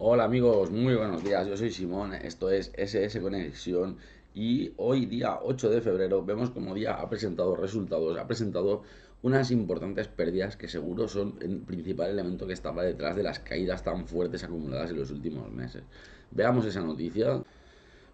Hola amigos, muy buenos días, yo soy Simón, esto es SS Conexión y hoy día 8 de febrero vemos como día ha presentado resultados, ha presentado unas importantes pérdidas que seguro son el principal elemento que estaba detrás de las caídas tan fuertes acumuladas en los últimos meses. Veamos esa noticia.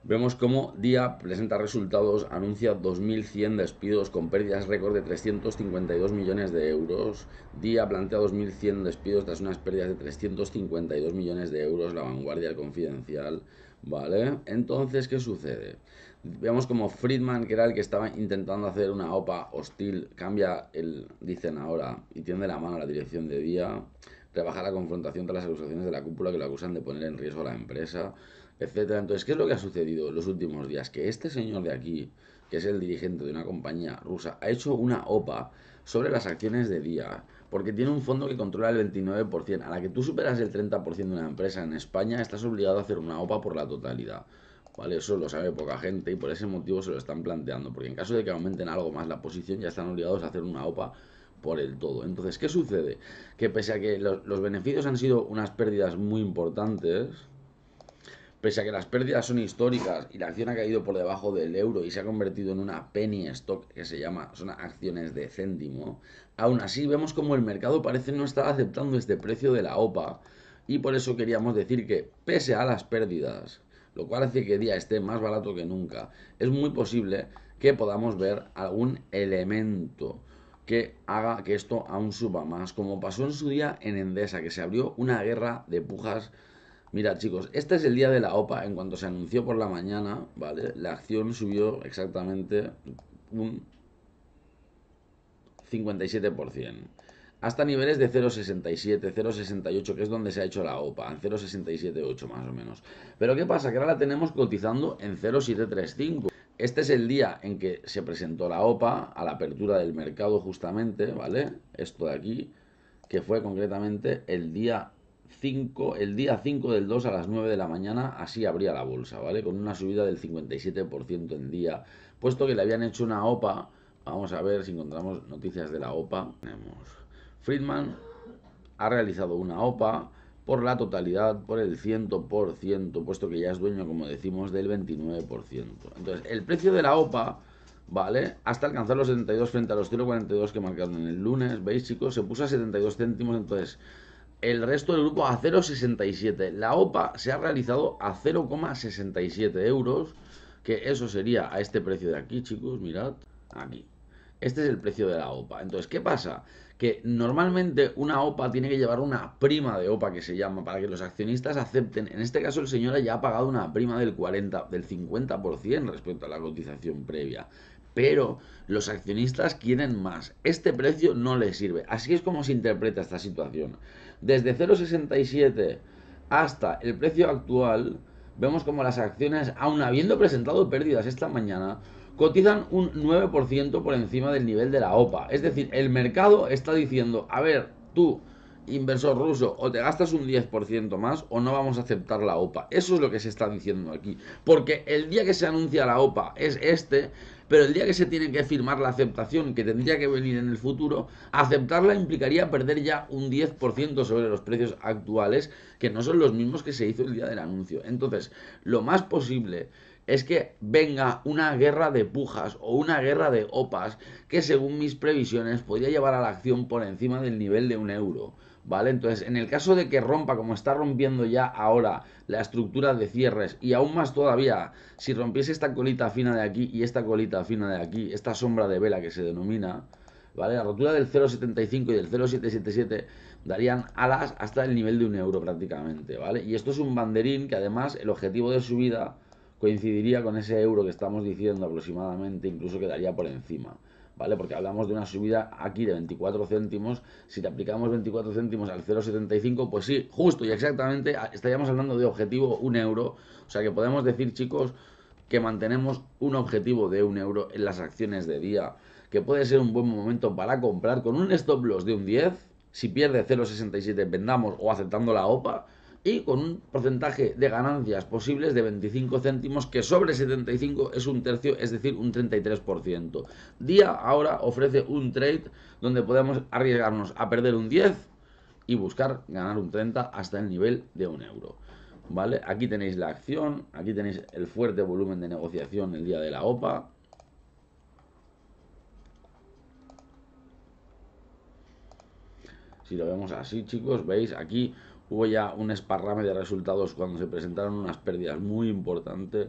Vemos cómo Día presenta resultados, anuncia 2.100 despidos con pérdidas récord de 352 millones de euros. Día plantea 2.100 despidos tras unas pérdidas de 352 millones de euros. La vanguardia confidencial, ¿vale? Entonces, ¿qué sucede? Vemos cómo Friedman, que era el que estaba intentando hacer una OPA hostil, cambia el, dicen ahora, y tiende la mano a la dirección de Día, rebaja la confrontación tras las acusaciones de la cúpula que lo acusan de poner en riesgo a la empresa etcétera. Entonces, ¿qué es lo que ha sucedido en los últimos días? Que este señor de aquí, que es el dirigente de una compañía rusa, ha hecho una OPA sobre las acciones de día, porque tiene un fondo que controla el 29%. A la que tú superas el 30% de una empresa en España, estás obligado a hacer una OPA por la totalidad. ¿Vale? Eso lo sabe poca gente y por ese motivo se lo están planteando, porque en caso de que aumenten algo más la posición, ya están obligados a hacer una OPA por el todo. Entonces, ¿qué sucede? Que pese a que los, los beneficios han sido unas pérdidas muy importantes, Pese a que las pérdidas son históricas y la acción ha caído por debajo del euro y se ha convertido en una penny stock que se llama, son acciones de céntimo, aún así vemos como el mercado parece no estar aceptando este precio de la OPA y por eso queríamos decir que pese a las pérdidas, lo cual hace que día esté más barato que nunca, es muy posible que podamos ver algún elemento que haga que esto aún suba más, como pasó en su día en Endesa, que se abrió una guerra de pujas Mira, chicos, este es el día de la OPA. En cuanto se anunció por la mañana, ¿vale? La acción subió exactamente un 57%. Hasta niveles de 0,67, 0,68, que es donde se ha hecho la OPA, en 0,678 más o menos. Pero ¿qué pasa? Que ahora la tenemos cotizando en 0,735. Este es el día en que se presentó la OPA, a la apertura del mercado justamente, ¿vale? Esto de aquí, que fue concretamente el día 5, el día 5 del 2 a las 9 de la mañana, así abría la bolsa, ¿vale? Con una subida del 57% en día, puesto que le habían hecho una OPA. Vamos a ver si encontramos noticias de la OPA. Tenemos Friedman ha realizado una OPA por la totalidad, por el 100%, puesto que ya es dueño, como decimos, del 29%. Entonces, el precio de la OPA, ¿vale? Hasta alcanzar los 72 frente a los 0,42 que marcaron en el lunes, ¿veis, chicos? Se puso a 72 céntimos, entonces el resto del grupo a 0,67. La OPA se ha realizado a 0,67 euros, que eso sería a este precio de aquí, chicos, mirad, aquí. Este es el precio de la OPA. Entonces, ¿qué pasa? Que normalmente una OPA tiene que llevar una prima de OPA que se llama para que los accionistas acepten. En este caso, el señor ya ha pagado una prima del 40, del 50% respecto a la cotización previa pero los accionistas quieren más. Este precio no les sirve. Así es como se interpreta esta situación. Desde 0,67 hasta el precio actual, vemos como las acciones, aun habiendo presentado pérdidas esta mañana, cotizan un 9% por encima del nivel de la OPA. Es decir, el mercado está diciendo, a ver, tú, inversor ruso, o te gastas un 10% más o no vamos a aceptar la OPA. Eso es lo que se está diciendo aquí. Porque el día que se anuncia la OPA es este, pero el día que se tiene que firmar la aceptación, que tendría que venir en el futuro, aceptarla implicaría perder ya un 10% sobre los precios actuales, que no son los mismos que se hizo el día del anuncio. Entonces, lo más posible es que venga una guerra de pujas o una guerra de opas que según mis previsiones podría llevar a la acción por encima del nivel de un euro. ¿vale? Entonces, en el caso de que rompa, como está rompiendo ya ahora, la estructura de cierres, y aún más todavía, si rompiese esta colita fina de aquí y esta colita fina de aquí, esta sombra de vela que se denomina, ¿vale? La rotura del 0,75 y del 0,777 darían alas hasta el nivel de un euro prácticamente, ¿vale? Y esto es un banderín que además el objetivo de subida coincidiría con ese euro que estamos diciendo aproximadamente, incluso quedaría por encima. ¿vale? Porque hablamos de una subida aquí de 24 céntimos. Si te aplicamos 24 céntimos al 0,75, pues sí, justo y exactamente estaríamos hablando de objetivo 1 euro. O sea que podemos decir, chicos, que mantenemos un objetivo de 1 euro en las acciones de día. Que puede ser un buen momento para comprar con un stop loss de un 10. Si pierde 0,67 vendamos o aceptando la OPA y con un porcentaje de ganancias posibles de 25 céntimos, que sobre 75 es un tercio, es decir, un 33%. Día ahora ofrece un trade donde podemos arriesgarnos a perder un 10 y buscar ganar un 30 hasta el nivel de un euro. ¿Vale? Aquí tenéis la acción, aquí tenéis el fuerte volumen de negociación el día de la OPA. Si lo vemos así, chicos, veis aquí hubo ya un esparrame de resultados cuando se presentaron unas pérdidas muy importantes.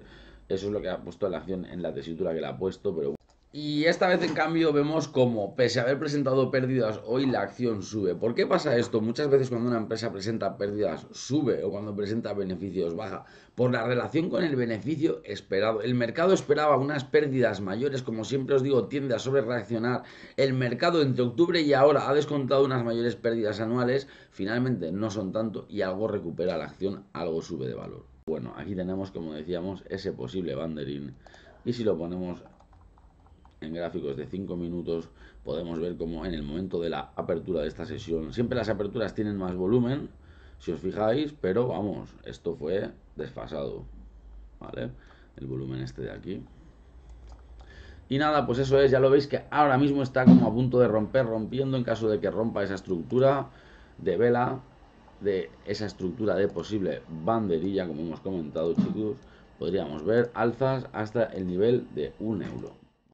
Eso es lo que ha puesto la acción en la tesitura que la ha puesto, pero y esta vez, en cambio, vemos cómo, pese a haber presentado pérdidas, hoy la acción sube. ¿Por qué pasa esto? Muchas veces cuando una empresa presenta pérdidas, sube, o cuando presenta beneficios, baja. Por la relación con el beneficio esperado. El mercado esperaba unas pérdidas mayores, como siempre os digo, tiende a sobrereaccionar. El mercado entre octubre y ahora ha descontado unas mayores pérdidas anuales, finalmente no son tanto y algo recupera la acción, algo sube de valor. Bueno, aquí tenemos, como decíamos, ese posible banderín. Y si lo ponemos en gráficos de 5 minutos podemos ver como en el momento de la apertura de esta sesión, siempre las aperturas tienen más volumen, si os fijáis, pero vamos, esto fue desfasado, ¿vale? El volumen este de aquí. Y nada, pues eso es, ya lo veis que ahora mismo está como a punto de romper, rompiendo en caso de que rompa esa estructura de vela, de esa estructura de posible banderilla, como hemos comentado chicos, podríamos ver alzas hasta el nivel de un euro.